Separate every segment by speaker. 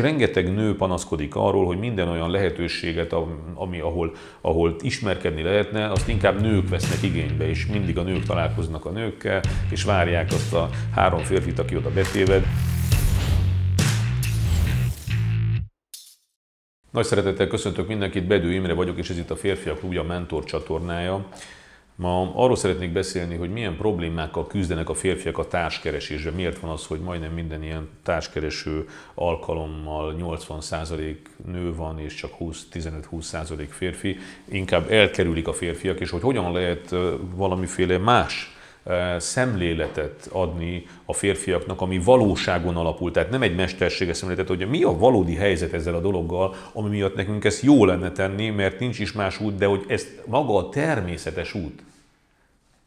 Speaker 1: rengeteg nő panaszkodik arról, hogy minden olyan lehetőséget, ami, ahol, ahol ismerkedni lehetne, azt inkább nők vesznek igénybe, és mindig a nők találkoznak a nőkkel, és várják azt a három férfit, aki oda betéved. Nagy szeretettel köszöntök mindenkit, Bedő Imre vagyok, és ez itt a Férfiak Klubja Mentor csatornája. Ma arról szeretnék beszélni, hogy milyen problémákkal küzdenek a férfiak a társkeresésben. Miért van az, hogy majdnem minden ilyen társkereső alkalommal 80% nő van, és csak 15-20% férfi. Inkább elkerülik a férfiak, és hogy hogyan lehet valamiféle más szemléletet adni a férfiaknak, ami valóságon alapul. Tehát nem egy mesterséges szemléletet, hogy mi a valódi helyzet ezzel a dologgal, ami miatt nekünk ezt jó lenne tenni, mert nincs is más út, de hogy ez maga a természetes út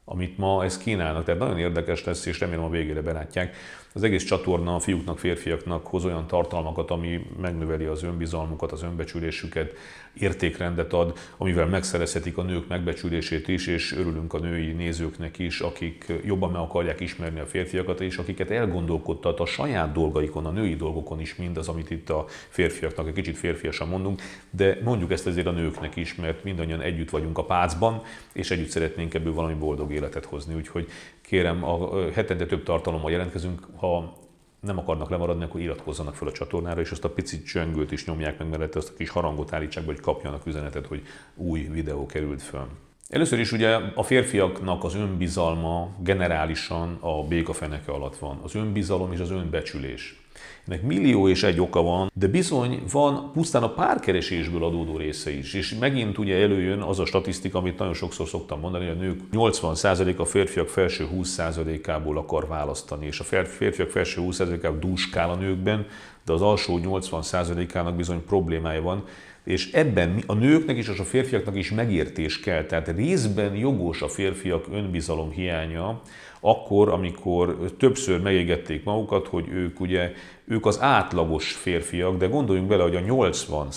Speaker 1: amit ma ez kínálnak. Tehát nagyon érdekes lesz, és remélem a végére belátják, az egész csatorna a fiúknak, férfiaknak hoz olyan tartalmakat, ami megnöveli az önbizalmukat, az önbecsülésüket, értékrendet ad, amivel megszerezhetik a nők megbecsülését is, és örülünk a női nézőknek is, akik jobban meg akarják ismerni a férfiakat, és akiket elgondolkodtat a saját dolgaikon, a női dolgokon is mindaz, amit itt a férfiaknak egy kicsit férfiasan mondunk, de mondjuk ezt azért a nőknek is, mert mindannyian együtt vagyunk a pácban, és együtt szeretnénk ebből valami boldog életet hozni. Úgyhogy Kérem, a hetente több tartalommal jelentkezünk, ha nem akarnak lemaradni, akkor iratkozzanak fel a csatornára, és azt a picit csöngőt is nyomják meg mellette, azt a kis harangot állítsák be, hogy kapjanak üzenetet, hogy új videó került föl. Először is ugye a férfiaknak az önbizalma generálisan a békafeneke alatt van. Az önbizalom és az önbecsülés. Ennek millió és egy oka van, de bizony van pusztán a párkeresésből adódó része is. És megint ugye előjön az a statisztika, amit nagyon sokszor szoktam mondani, hogy a nők 80% a férfiak felső 20%-ából akar választani, és a férfiak felső 20%-ából dúskál a nőkben, de az alsó 80%-ának bizony problémája van, és ebben a nőknek is és a férfiaknak is megértés kell. Tehát részben jogos a férfiak önbizalom hiánya, akkor, amikor többször megégették magukat, hogy ők ugye ők az átlagos férfiak, de gondoljunk bele, hogy a 80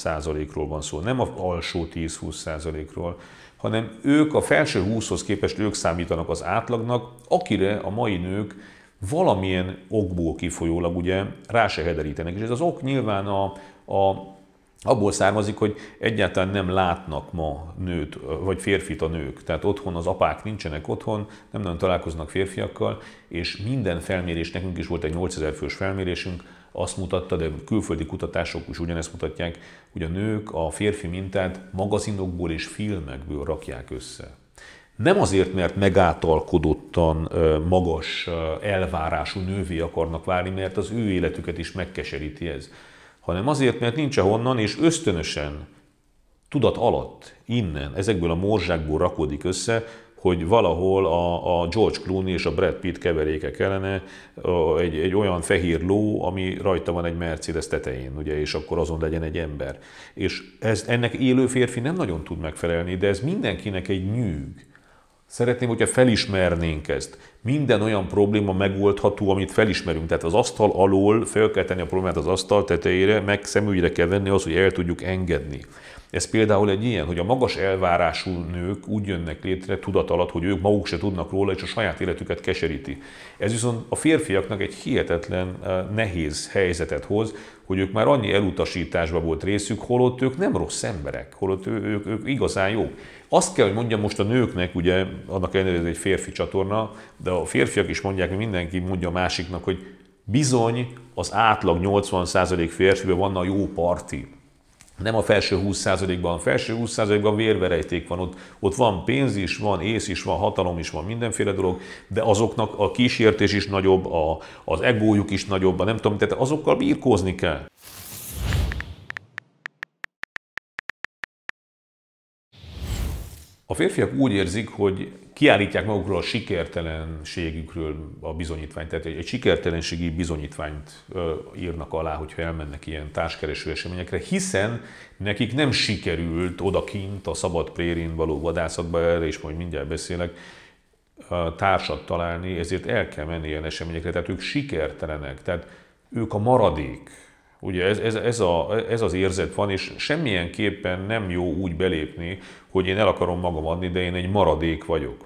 Speaker 1: ról van szó, nem az alsó 10-20 ról hanem ők a felső 20-hoz képest ők számítanak az átlagnak, akire a mai nők valamilyen okból kifolyólag ugye rá se hederítenek. És ez az ok nyilván a, a abból származik, hogy egyáltalán nem látnak ma nőt, vagy férfit a nők. Tehát otthon az apák nincsenek otthon, nem nagyon találkoznak férfiakkal, és minden felmérés, nekünk is volt egy 8000 fős felmérésünk, azt mutatta, de külföldi kutatások is ugyanezt mutatják, hogy a nők a férfi mintát magazinokból és filmekből rakják össze. Nem azért, mert megáltalkodottan magas elvárású nővé akarnak válni, mert az ő életüket is megkeseríti ez hanem azért, mert nincs honnan, és ösztönösen, tudat alatt, innen, ezekből a morzsákból rakódik össze, hogy valahol a, a George Clooney és a Brad Pitt keveréke kellene, egy, egy olyan fehér ló, ami rajta van egy Mercedes tetején, ugye, és akkor azon legyen egy ember. És ez, ennek élő férfi nem nagyon tud megfelelni, de ez mindenkinek egy nyűg. Szeretném, hogyha felismernénk ezt. Minden olyan probléma megoldható, amit felismerünk. Tehát az asztal alól fel kell tenni a problémát az asztal tetejére, meg szemügyre kell venni az, hogy el tudjuk engedni. Ez például egy ilyen, hogy a magas elvárású nők úgy jönnek létre tudat alatt, hogy ők maguk se tudnak róla, és a saját életüket keseríti. Ez viszont a férfiaknak egy hihetetlen nehéz helyzetet hoz, hogy ők már annyi elutasításba volt részük, holott ők nem rossz emberek, holott ők, ők, ők igazán jók. Azt kell, hogy mondjam most a nőknek, ugye annak ellenére, egy férfi csatorna, de a férfiak is mondják, mindenki mondja a másiknak, hogy bizony az átlag 80% férfiben van a jó parti. Nem a felső 20%-ban, a felső 20%-ban vérverejték van, ott, ott van pénz is, van ész is, van hatalom is, van mindenféle dolog, de azoknak a kísértés is nagyobb, a, az egójuk is nagyobb, a nem tudom, tehát azokkal birkózni kell. A férfiak úgy érzik, hogy kiállítják magukról a sikertelenségükről a bizonyítványt, tehát egy sikertelenségi bizonyítványt írnak alá, hogyha elmennek ilyen társkereső eseményekre, hiszen nekik nem sikerült odakint a szabad prérin való vadászatba, erre is majd mindjárt beszélek, társat találni, ezért el kell menni ilyen eseményekre, tehát ők sikertelenek, tehát ők a maradék Ugye ez, ez, ez, a, ez az érzet van, és semmilyen képpen nem jó úgy belépni, hogy én el akarom magam adni, de én egy maradék vagyok.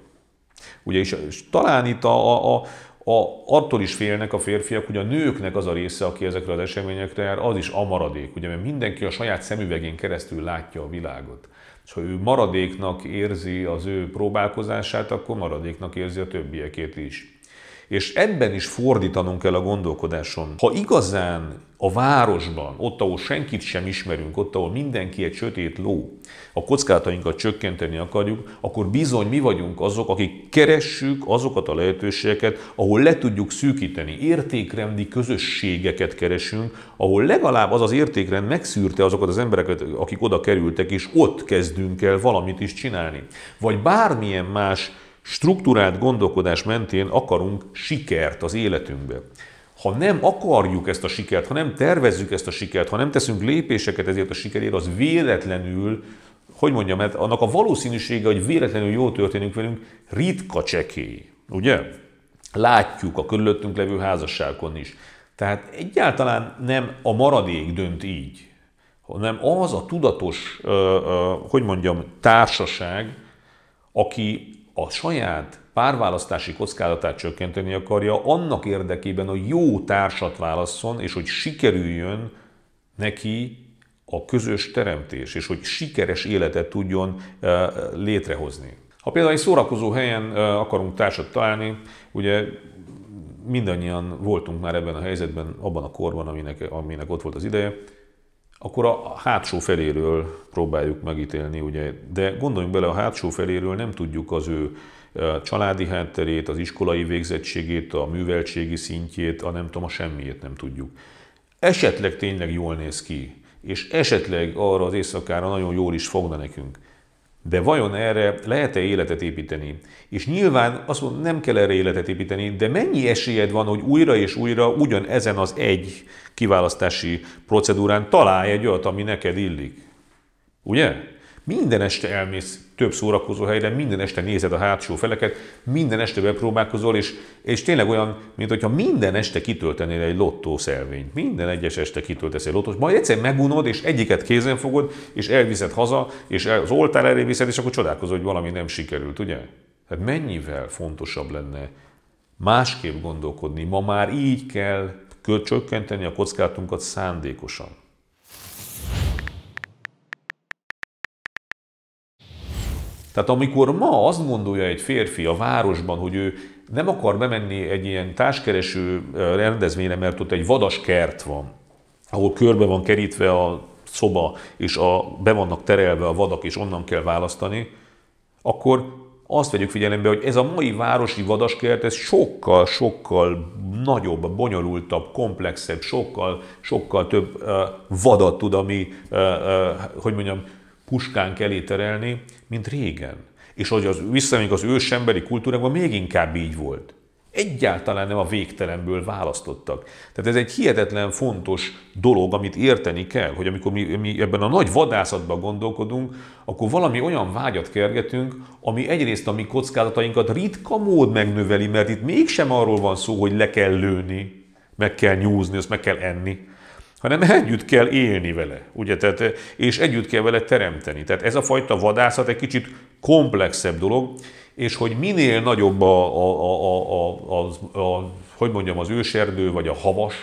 Speaker 1: Ugye, és, és talán itt a, a, a, attól is félnek a férfiak, hogy a nőknek az a része, aki ezekre az eseményekre jár, az is a maradék, ugye, mert mindenki a saját szemüvegén keresztül látja a világot. És ha ő maradéknak érzi az ő próbálkozását, akkor maradéknak érzi a többiekét is. És ebben is fordítanunk kell a gondolkodáson. Ha igazán a városban, ott, ahol senkit sem ismerünk, ott, ahol mindenki egy sötét ló, a kockátainkat csökkenteni akarjuk, akkor bizony mi vagyunk azok, akik keressük azokat a lehetőségeket, ahol le tudjuk szűkíteni. Értékrendi közösségeket keresünk, ahol legalább az az értékrend megszűrte azokat az embereket, akik oda kerültek, és ott kezdünk el valamit is csinálni. Vagy bármilyen más struktúrált gondolkodás mentén akarunk sikert az életünkbe. Ha nem akarjuk ezt a sikert, ha nem tervezzük ezt a sikert, ha nem teszünk lépéseket ezért a sikerért, az véletlenül, hogy mondjam, mert hát annak a valószínűsége, hogy véletlenül jó történünk velünk, ritka csekély. Ugye? Látjuk a körülöttünk levő házasságon is. Tehát egyáltalán nem a maradék dönt így, hanem az a tudatos, hogy mondjam, társaság, aki a saját párválasztási kockázatát csökkenteni akarja, annak érdekében a jó társat válasszon, és hogy sikerüljön neki a közös teremtés, és hogy sikeres életet tudjon eh, létrehozni. Ha például egy szórakozó helyen eh, akarunk társat találni, ugye mindannyian voltunk már ebben a helyzetben, abban a korban, aminek, aminek ott volt az ideje, akkor a hátsó feléről próbáljuk megítélni, ugye. De gondoljunk bele, a hátsó feléről nem tudjuk az ő családi hátterét, az iskolai végzettségét, a műveltségi szintjét, a nem tudom, a semmiét nem tudjuk. Esetleg tényleg jól néz ki, és esetleg arra az éjszakára nagyon jól is fogna nekünk. De vajon erre lehet-e életet építeni? És nyilván azt mondom, nem kell erre életet építeni, de mennyi esélyed van, hogy újra és újra ugyan ezen az egy kiválasztási procedúrán találj egy olyat, ami neked illik? Ugye? Minden este elmész több szórakozó helyre, minden este nézed a hátsó feleket, minden este bepróbálkozol, és, és tényleg olyan, mint hogyha minden este kitöltenél egy lottó szelvényt. Minden egyes este kitöltesz egy lottót, majd egyszer megunod, és egyiket kézen fogod, és elviszed haza, és az oltár elé viszed, és akkor csodálkozol, hogy valami nem sikerült, ugye? Hát mennyivel fontosabb lenne másképp gondolkodni. Ma már így kell csökkenteni a kockátunkat szándékosan. Tehát amikor ma azt gondolja egy férfi a városban, hogy ő nem akar bemenni egy ilyen társkereső rendezvényre, mert ott egy vadas kert van, ahol körbe van kerítve a szoba, és a, be vannak terelve a vadak, és onnan kell választani, akkor azt vegyük figyelembe, hogy ez a mai városi vadaskert, ez sokkal, sokkal nagyobb, bonyolultabb, komplexebb, sokkal, sokkal több uh, vadat tud, ami, uh, uh, hogy mondjam, puskánk elé terelni, mint régen. És hogy az, visszamegyünk az ősemberi kultúrában, még inkább így volt. Egyáltalán nem a végtelenből választottak. Tehát ez egy hihetetlen fontos dolog, amit érteni kell, hogy amikor mi, mi ebben a nagy vadászatban gondolkodunk, akkor valami olyan vágyat kergetünk, ami egyrészt a mi kockázatainkat ritka mód megnöveli, mert itt mégsem arról van szó, hogy le kell lőni, meg kell nyúzni, azt meg kell enni, hanem együtt kell élni vele, ugye, tehát, és együtt kell vele teremteni. Tehát ez a fajta vadászat egy kicsit komplexebb dolog, és hogy minél nagyobb a, a, a, a, a, a hogy mondjam, az őserdő vagy a havas,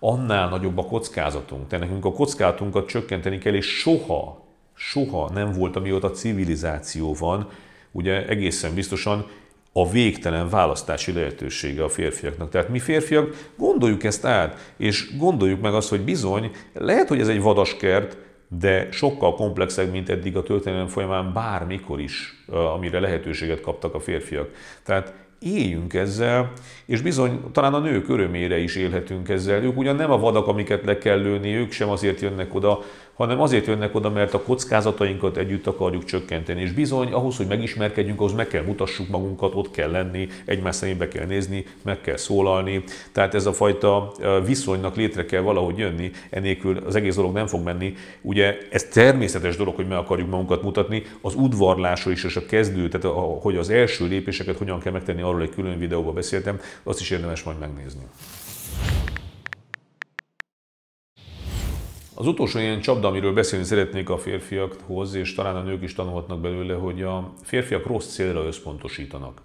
Speaker 1: annál nagyobb a kockázatunk. Tehát nekünk a kockázatunkat csökkenteni kell, és soha, soha nem volt, amióta civilizáció van, ugye egészen biztosan a végtelen választási lehetősége a férfiaknak. Tehát mi férfiak gondoljuk ezt át, és gondoljuk meg azt, hogy bizony, lehet, hogy ez egy vadaskert, de sokkal komplexebb, mint eddig a történelem folyamán bármikor is, eh, amire lehetőséget kaptak a férfiak. Tehát éljünk ezzel, és bizony talán a nők örömére is élhetünk ezzel. Ők ugyan nem a vadak, amiket le kell lőni, ők sem azért jönnek oda, hanem azért jönnek oda, mert a kockázatainkat együtt akarjuk csökkenteni. És bizony, ahhoz, hogy megismerkedjünk, ahhoz meg kell mutassuk magunkat, ott kell lenni, egymás szemébe kell nézni, meg kell szólalni. Tehát ez a fajta viszonynak létre kell valahogy jönni, enélkül az egész dolog nem fog menni. Ugye ez természetes dolog, hogy meg akarjuk magunkat mutatni, az udvarlása is, és a kezdő, tehát a, hogy az első lépéseket hogyan kell megtenni, arról egy külön videóban beszéltem, azt is érdemes majd megnézni. Az utolsó ilyen csapda, amiről beszélni szeretnék a férfiakhoz, és talán a nők is tanulhatnak belőle, hogy a férfiak rossz célra összpontosítanak.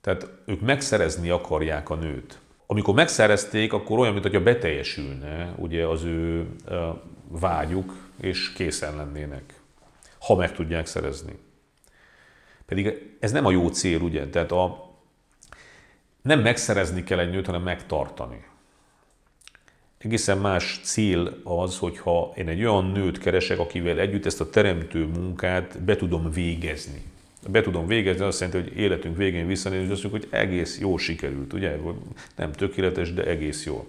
Speaker 1: Tehát ők megszerezni akarják a nőt. Amikor megszerezték, akkor olyan, mintha beteljesülne ugye az ő vágyuk, és készen lennének, ha meg tudják szerezni. Pedig ez nem a jó cél, ugye? Tehát a, nem megszerezni kell egy nőt, hanem megtartani. Egészen más cél az, hogyha én egy olyan nőt keresek, akivel együtt ezt a teremtő munkát be tudom végezni. Be tudom végezni, azt jelenti, hogy életünk végén visszanézünk, azt mondjuk, hogy egész jó sikerült, ugye? Nem tökéletes, de egész jó.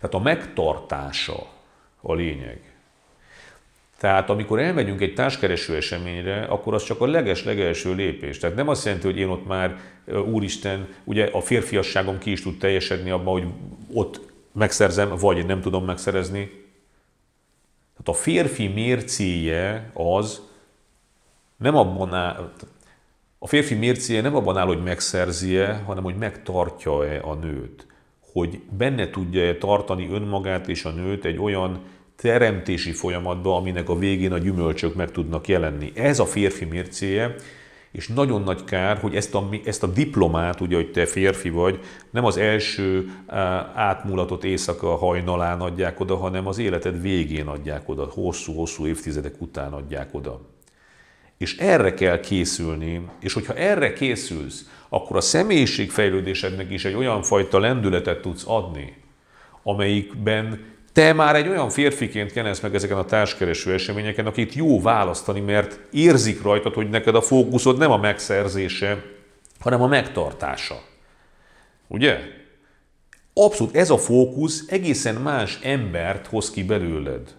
Speaker 1: Tehát a megtartása a lényeg. Tehát amikor elmegyünk egy társkereső eseményre, akkor az csak a leges-legelső lépés. Tehát nem azt jelenti, hogy én ott már, úristen, ugye a férfiasságom ki is tud teljesedni abban, hogy ott megszerzem, vagy nem tudom megszerezni. Tehát a férfi mércéje az nem abban áll, a férfi mércéje nem abban áll, hogy megszerzie, hanem hogy megtartja-e a nőt. Hogy benne tudja -e tartani önmagát és a nőt egy olyan teremtési folyamatba, aminek a végén a gyümölcsök meg tudnak jelenni. Ez a férfi mércéje, és nagyon nagy kár, hogy ezt a, ezt a diplomát, ugye, hogy te férfi vagy, nem az első átmulatott éjszaka hajnalán adják oda, hanem az életed végén adják oda, hosszú-hosszú évtizedek után adják oda. És erre kell készülni, és hogyha erre készülsz, akkor a személyiségfejlődésednek is egy olyan fajta lendületet tudsz adni, amelyikben te már egy olyan férfiként jelensz meg ezeken a társkereső eseményeken, akit jó választani, mert érzik rajtad, hogy neked a fókuszod nem a megszerzése, hanem a megtartása. Ugye? Abszolút ez a fókusz egészen más embert hoz ki belőled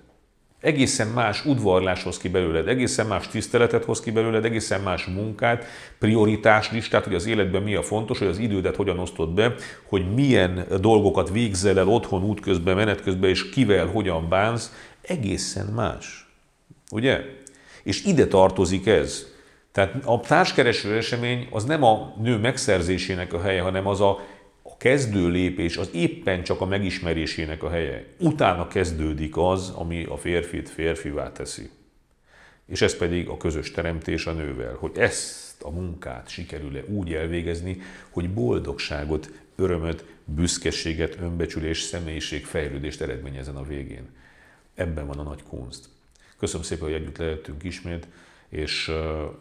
Speaker 1: egészen más udvarlás hoz ki belőled, egészen más tiszteletet hoz ki belőled, egészen más munkát, prioritás listát, hogy az életben mi a fontos, hogy az idődet hogyan osztod be, hogy milyen dolgokat végzel el otthon, útközben, menet közben, és kivel hogyan bánsz, egészen más. Ugye? És ide tartozik ez. Tehát a társkereső esemény az nem a nő megszerzésének a helye, hanem az a kezdő lépés az éppen csak a megismerésének a helye. Utána kezdődik az, ami a férfit férfivá teszi. És ez pedig a közös teremtés a nővel, hogy ezt a munkát sikerül-e úgy elvégezni, hogy boldogságot, örömöt, büszkeséget, önbecsülés, személyiségfejlődést eredményezen a végén. Ebben van a nagy kunst. Köszönöm szépen, hogy együtt lehettünk ismét és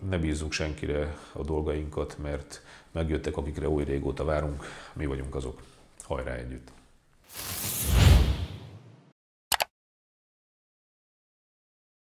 Speaker 1: ne bízzunk senkire a dolgainkat, mert megjöttek, akikre oly régóta várunk, mi vagyunk azok. Hajrá együtt!